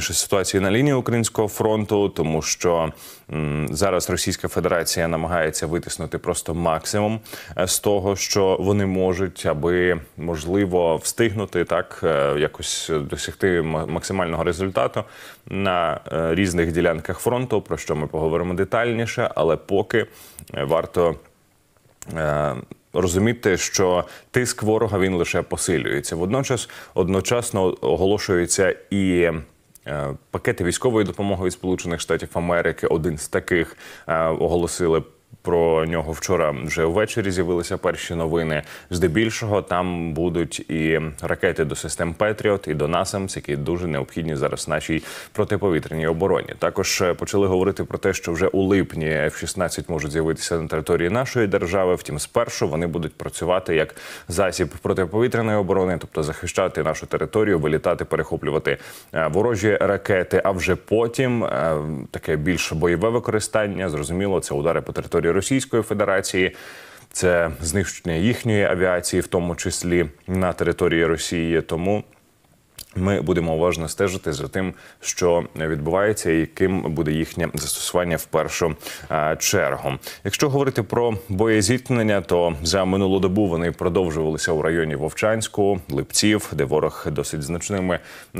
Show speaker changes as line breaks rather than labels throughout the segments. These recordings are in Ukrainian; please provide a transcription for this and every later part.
ще ситуації на лінії українського фронту, тому що м, зараз Російська Федерація намагається витиснути просто максимум е, з того, що вони можуть, аби можливо встигнути так е, якось досягти максимального результату на е, різних ділянках фронту, про що ми поговоримо детальніше, але поки варто. Розуміти, що тиск ворога він лише посилюється водночас одночасно оголошується і Е, пакети військової допомоги від Сполучених Штатів Америки, один з таких е, оголосили про нього вчора вже ввечері з'явилися перші новини. Здебільшого там будуть і ракети до систем Петріот і до НАСАМС, які дуже необхідні зараз нашій протиповітряній обороні. Також е, почали говорити про те, що вже у липні F-16 можуть з'явитися на території нашої держави. Втім, спершу вони будуть працювати як засіб протиповітряної оборони, тобто захищати нашу територію, вилітати, перехоплювати е, ворожі ракети. А вже потім е, таке більше бойове використання зрозуміло це удари по території території Російської Федерації. Це знищення їхньої авіації, в тому числі на території Росії. Тому ми будемо уважно стежити за тим, що відбувається, і яким буде їхнє застосування в першу е, чергу. Якщо говорити про боєзіткнення, то за минулу добу вони продовжувалися у районі Вовчанську, Липців, де ворог досить значними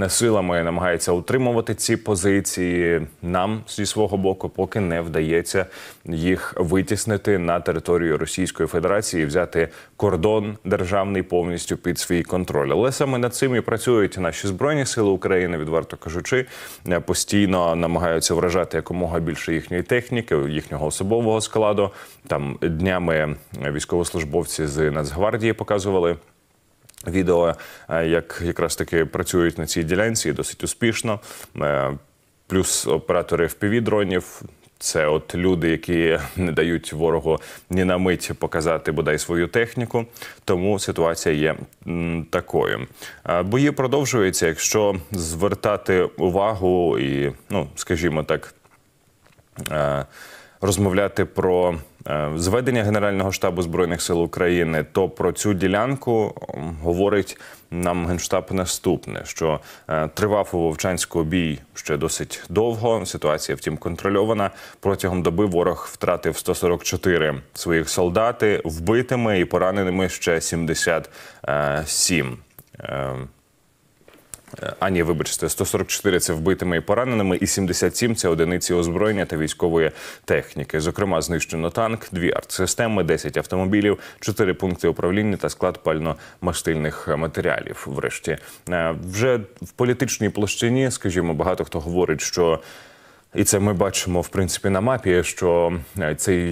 силами намагається утримувати ці позиції. Нам зі свого боку, поки не вдається їх витіснити на територію Російської Федерації, і взяти кордон державний повністю під свій контроль. Але саме над цим і працюють наші наші збройні сили України, відверто кажучи, е, постійно намагаються вражати якомога більше їхньої техніки, їхнього особового складу. Там днями військовослужбовці з Нацгвардії показували. Відео, е, як якраз таки працюють на цій ділянці, досить успішно. Е, плюс оператори fpv дронів це от люди, які не дають ворогу ні на мить показати бодай свою техніку. Тому ситуація є такою. Бої продовжуються, якщо звертати увагу і, ну скажімо так. Е, розмовляти про е, зведення Генерального штабу збройних сил України, то про цю ділянку говорить нам генштаб наступне: що е, тривав у Вовчанську бій ще досить довго. Ситуація, втім, контрольована. Протягом доби ворог втратив 144 своїх солдати вбитими і пораненими ще 77. А ні, вибачте, 144 – це вбитими і пораненими, і 77 – це одиниці озброєння та військової техніки. Зокрема, знищено танк, дві артсистеми, 10 автомобілів, 4 пункти управління та склад пальномастильних матеріалів. Врешті е, вже в політичній площині, скажімо, багато хто говорить, що. І це ми бачимо в принципі на мапі, що е, цей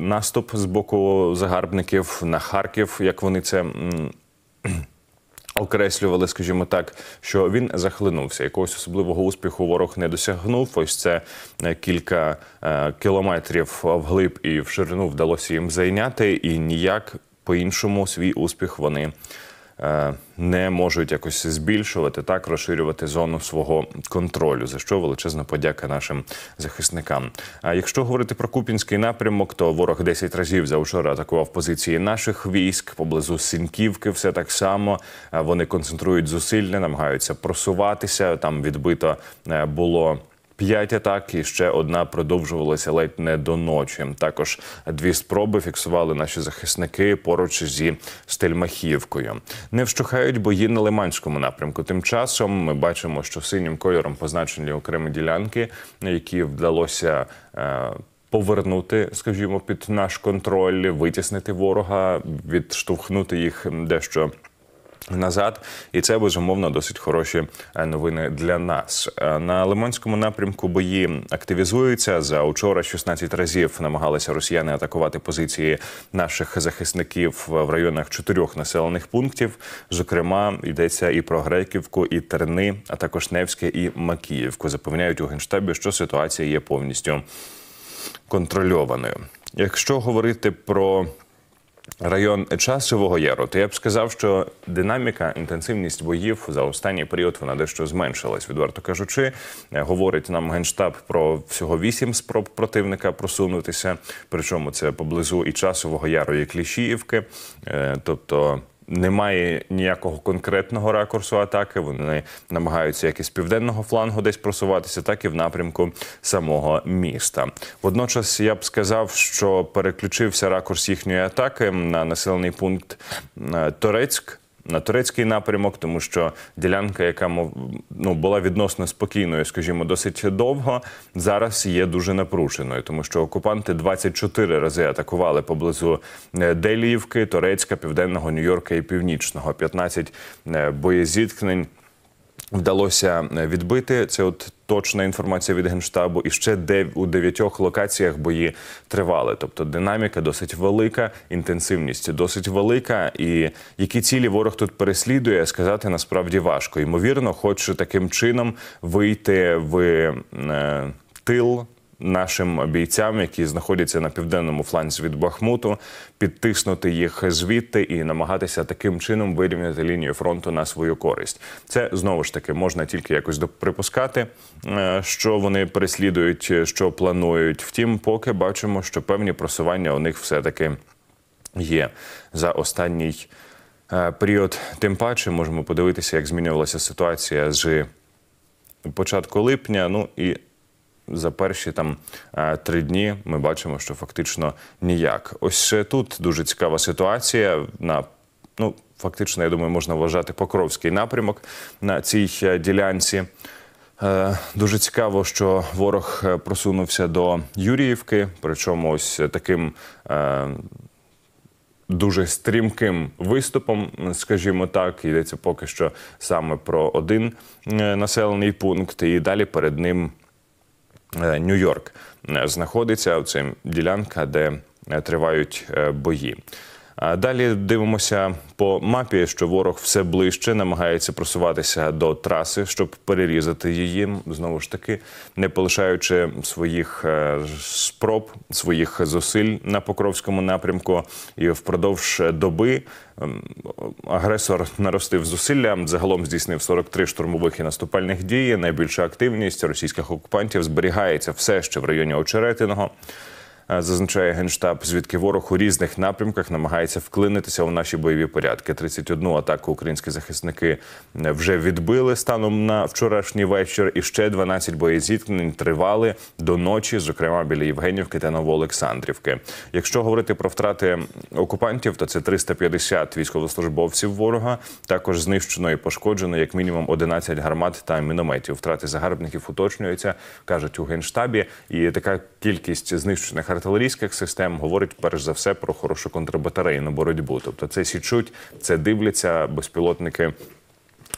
наступ з боку загарбників на Харків, як вони це окреслювали, скажімо так, що він захлинувся. Якогось особливого успіху ворог не досягнув. Ось це е, кілька е, кілометрів вглиб і в ширину вдалося їм зайняти, і ніяк по іншому свій успіх вони. Е, не можуть якось збільшувати так, розширювати зону свого контролю, за що величезна подяка нашим захисникам. А якщо говорити про купінський напрямок, то ворог 10 разів за завчора атакував позиції наших військ поблизу Сінківки. Все так само е, вони концентрують зусилля, намагаються просуватися. Там відбито е, було. П'ять атак і ще одна продовжувалася ледь не до ночі. Також дві спроби фіксували наші захисники поруч зі Стельмахівкою. Не вщухають бої на Лиманському напрямку. Тим часом ми бачимо, що синім кольором позначені окремі ділянки, які вдалося. Е, повернути, скажімо, під наш контроль, витіснити ворога, відштовхнути їх дещо. Назад, і це безумовно досить хороші е, новини для нас е, на Лимонському напрямку. Бої активізуються за учора. 16 разів намагалися росіяни атакувати позиції наших захисників в районах чотирьох населених пунктів. Зокрема, йдеться і про Греківку, і Терни, а також Невське і Макіївку. Запевняють у генштабі, що ситуація є повністю контрольованою. Якщо говорити про район Часового Яру, то я б сказав, що динаміка, інтенсивність боїв за останній період вона дещо зменшилась, відверто кажучи. Е, говорить нам генштаб про всього вісім спроб противника просунутися. Причому це поблизу і часового яру, і Кліщіївки, е, тобто немає ніякого конкретного ракурсу атаки. Вони намагаються як із південного флангу десь просуватися, так і в напрямку самого міста. Водночас я б сказав, що переключився ракурс їхньої атаки на населений пункт е, Торецьк на турецький напрямок, тому що ділянка, яка ну, була відносно спокійною, скажімо, досить довго, зараз є дуже напруженою, тому що окупанти 24 рази атакували поблизу е, Деліївки, Турецька, Південного Нью-Йорка і Північного. 15 е, боєзіткнень вдалося е, відбити. Це от точна інформація від генштабу, і ще де у дев'ятьох локаціях бої тривали. Тобто динаміка досить велика, інтенсивність досить велика. І які цілі ворог тут переслідує, сказати насправді важко. Ймовірно, хоче таким чином вийти в е, тил нашим бійцям, які знаходяться на південному фланзі від Бахмуту, підтиснути їх звідти і намагатися таким чином вирівняти лінію фронту на свою користь. Це знову ж таки можна тільки якось припускати, е, що вони переслідують, е, що планують. Втім, поки бачимо, що певні просування у них все таки є за останній е, період. Тим паче можемо подивитися, як змінювалася ситуація з початку липня. Ну і за перші там е, три дні ми бачимо, що фактично ніяк. Ось ще тут дуже цікава ситуація. На ну фактично, я думаю, можна вважати Покровський напрямок на цій е, ділянці. Е, дуже цікаво, що ворог просунувся до Юріївки, причому ось таким. Дуже стрімким виступом, скажімо так, йдеться поки що саме про один населений пункт, і далі перед ним Е, Нью-Йорк е, знаходиться цим ділянка, де е, тривають бої. Далі дивимося по мапі, що ворог все ближче намагається просуватися до траси, щоб перерізати її, знову ж таки, не полишаючи своїх е, спроб, своїх зусиль на покровському напрямку. І впродовж доби ем, агресор наростив зусилля. Загалом здійснив 43 штурмових і наступальних дії. Найбільша активність російських окупантів зберігається все ще в районі Очеретиного. Е, зазначає генштаб, звідки ворог у різних напрямках намагається вклинитися у наші бойові порядки. 31 атаку українські захисники е, вже відбили станом на вчорашній вечір. І ще 12 боєзіткнень тривали до ночі, зокрема біля Євгенівки та Новоолександрівки. Якщо говорити про втрати окупантів, то це 350 військовослужбовців ворога. Також знищено і пошкоджено як мінімум 11 гармат та мінометів. Втрати загарбників уточнюються, кажуть у генштабі, і така кількість знищених арсеналів артилерійських систем говорить перш за все про хорошу контрбатарейну боротьбу. Тобто це січуть, це дивляться, безпілотники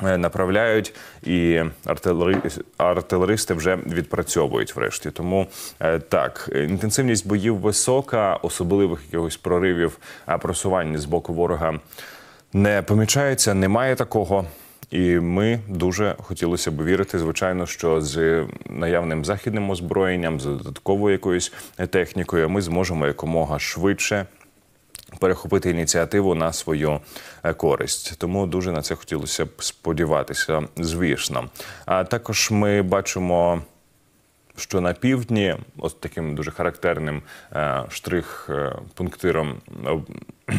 е, направляють, і артилери... артилеристи вже відпрацьовують врешті. Тому е, так, інтенсивність боїв висока, особливих якихось проривів е, просування з боку ворога не помічається, немає такого. І ми дуже хотілося б вірити, звичайно, що з наявним західним озброєнням, з додатковою якоюсь технікою, ми зможемо якомога швидше. Перехопити ініціативу на свою е, користь, тому дуже на це хотілося б сподіватися, звісно. А також ми бачимо, що на півдні, от таким дуже характерним е, штрих-пунктиром е,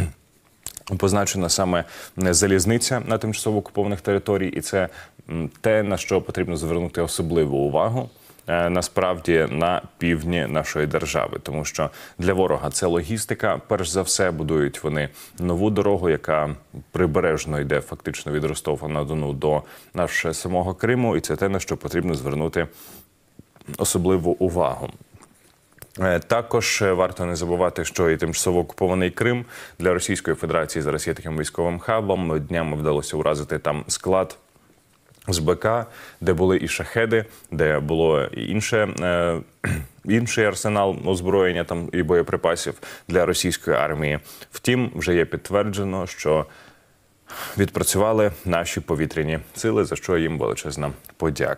Позначена саме е, залізниця на тимчасово окупованих територій, і це те на що потрібно звернути особливу увагу. Е, насправді на півдні нашої держави, тому що для ворога це логістика. Перш за все будують вони нову дорогу, яка прибережно йде фактично від Ростова на Дону до нашого е, самого Криму, і це те на що потрібно звернути особливу увагу. Е, також е, варто не забувати, що і тимчасово окупований Крим для Російської Федерації зараз є таким військовим хабом. Днями вдалося уразити там склад. З БК, де були і шахеди, де було і інше, е, інший арсенал озброєння там і боєприпасів для російської армії. Втім, вже є підтверджено, що відпрацювали наші повітряні сили, за що їм величезна подяка.